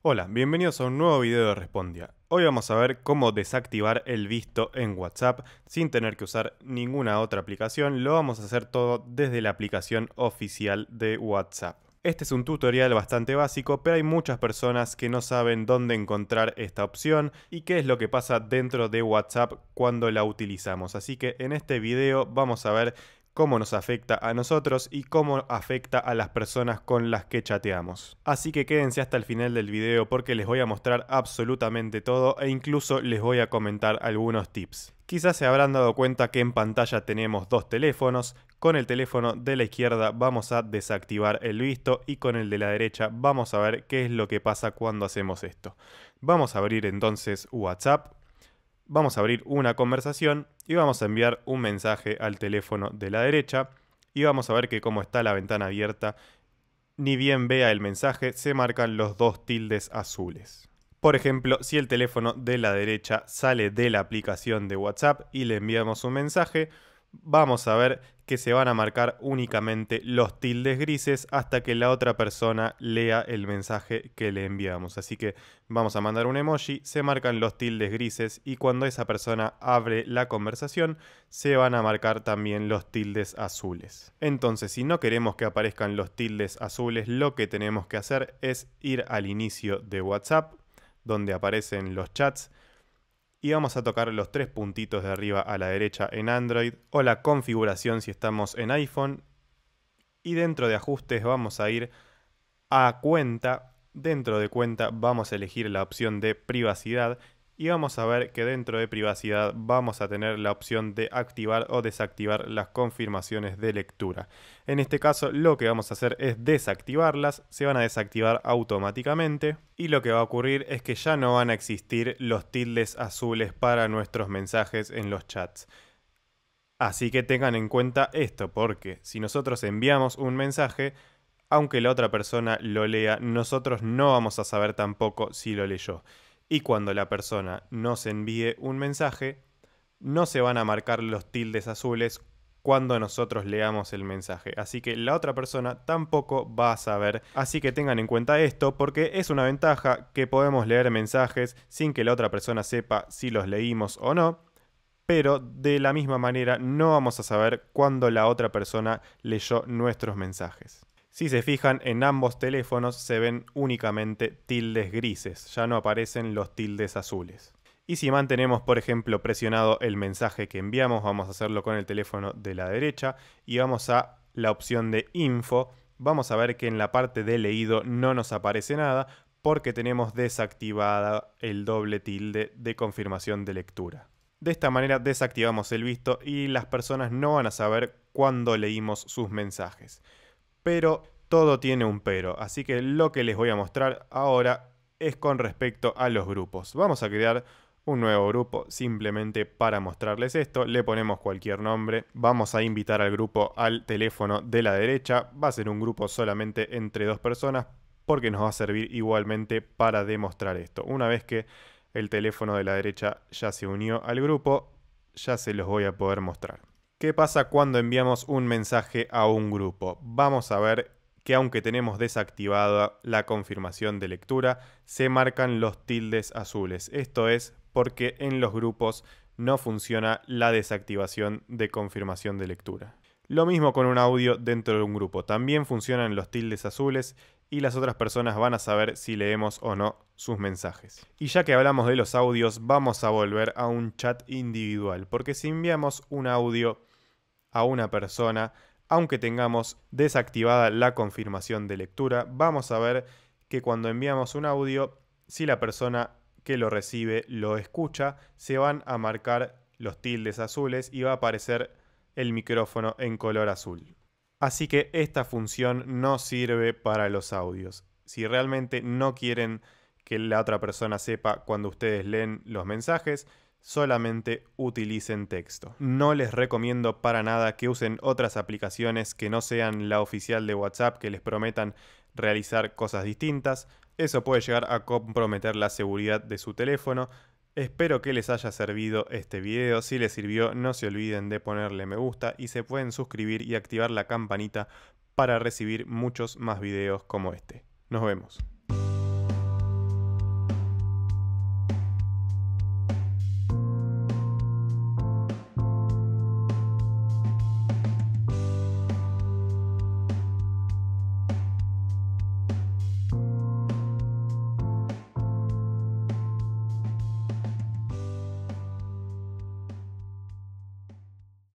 Hola, bienvenidos a un nuevo video de Respondia. Hoy vamos a ver cómo desactivar el visto en WhatsApp sin tener que usar ninguna otra aplicación. Lo vamos a hacer todo desde la aplicación oficial de WhatsApp. Este es un tutorial bastante básico, pero hay muchas personas que no saben dónde encontrar esta opción y qué es lo que pasa dentro de WhatsApp cuando la utilizamos. Así que en este video vamos a ver cómo nos afecta a nosotros y cómo afecta a las personas con las que chateamos. Así que quédense hasta el final del video porque les voy a mostrar absolutamente todo e incluso les voy a comentar algunos tips. Quizás se habrán dado cuenta que en pantalla tenemos dos teléfonos, con el teléfono de la izquierda vamos a desactivar el visto y con el de la derecha vamos a ver qué es lo que pasa cuando hacemos esto. Vamos a abrir entonces WhatsApp vamos a abrir una conversación y vamos a enviar un mensaje al teléfono de la derecha y vamos a ver que como está la ventana abierta, ni bien vea el mensaje, se marcan los dos tildes azules. Por ejemplo, si el teléfono de la derecha sale de la aplicación de WhatsApp y le enviamos un mensaje, vamos a ver que se van a marcar únicamente los tildes grises hasta que la otra persona lea el mensaje que le enviamos. Así que vamos a mandar un emoji, se marcan los tildes grises y cuando esa persona abre la conversación se van a marcar también los tildes azules. Entonces si no queremos que aparezcan los tildes azules lo que tenemos que hacer es ir al inicio de WhatsApp donde aparecen los chats y vamos a tocar los tres puntitos de arriba a la derecha en Android o la configuración si estamos en iPhone. Y dentro de ajustes vamos a ir a cuenta. Dentro de cuenta vamos a elegir la opción de privacidad y vamos a ver que dentro de privacidad vamos a tener la opción de activar o desactivar las confirmaciones de lectura. En este caso lo que vamos a hacer es desactivarlas, se van a desactivar automáticamente y lo que va a ocurrir es que ya no van a existir los tildes azules para nuestros mensajes en los chats. Así que tengan en cuenta esto, porque si nosotros enviamos un mensaje, aunque la otra persona lo lea, nosotros no vamos a saber tampoco si lo leyó y cuando la persona nos envíe un mensaje, no se van a marcar los tildes azules cuando nosotros leamos el mensaje. Así que la otra persona tampoco va a saber. Así que tengan en cuenta esto porque es una ventaja que podemos leer mensajes sin que la otra persona sepa si los leímos o no. Pero de la misma manera no vamos a saber cuándo la otra persona leyó nuestros mensajes. Si se fijan, en ambos teléfonos se ven únicamente tildes grises, ya no aparecen los tildes azules. Y si mantenemos, por ejemplo, presionado el mensaje que enviamos, vamos a hacerlo con el teléfono de la derecha y vamos a la opción de info, vamos a ver que en la parte de leído no nos aparece nada porque tenemos desactivada el doble tilde de confirmación de lectura. De esta manera desactivamos el visto y las personas no van a saber cuándo leímos sus mensajes pero todo tiene un pero. Así que lo que les voy a mostrar ahora es con respecto a los grupos. Vamos a crear un nuevo grupo simplemente para mostrarles esto. Le ponemos cualquier nombre. Vamos a invitar al grupo al teléfono de la derecha. Va a ser un grupo solamente entre dos personas porque nos va a servir igualmente para demostrar esto. Una vez que el teléfono de la derecha ya se unió al grupo, ya se los voy a poder mostrar. ¿Qué pasa cuando enviamos un mensaje a un grupo? Vamos a ver que aunque tenemos desactivada la confirmación de lectura, se marcan los tildes azules. Esto es porque en los grupos no funciona la desactivación de confirmación de lectura. Lo mismo con un audio dentro de un grupo. También funcionan los tildes azules y las otras personas van a saber si leemos o no sus mensajes. Y ya que hablamos de los audios, vamos a volver a un chat individual, porque si enviamos un audio a una persona, aunque tengamos desactivada la confirmación de lectura, vamos a ver que cuando enviamos un audio, si la persona que lo recibe lo escucha, se van a marcar los tildes azules y va a aparecer el micrófono en color azul. Así que esta función no sirve para los audios. Si realmente no quieren que la otra persona sepa cuando ustedes leen los mensajes, solamente utilicen texto. No les recomiendo para nada que usen otras aplicaciones que no sean la oficial de WhatsApp que les prometan realizar cosas distintas. Eso puede llegar a comprometer la seguridad de su teléfono. Espero que les haya servido este video. Si les sirvió, no se olviden de ponerle me gusta y se pueden suscribir y activar la campanita para recibir muchos más videos como este. Nos vemos.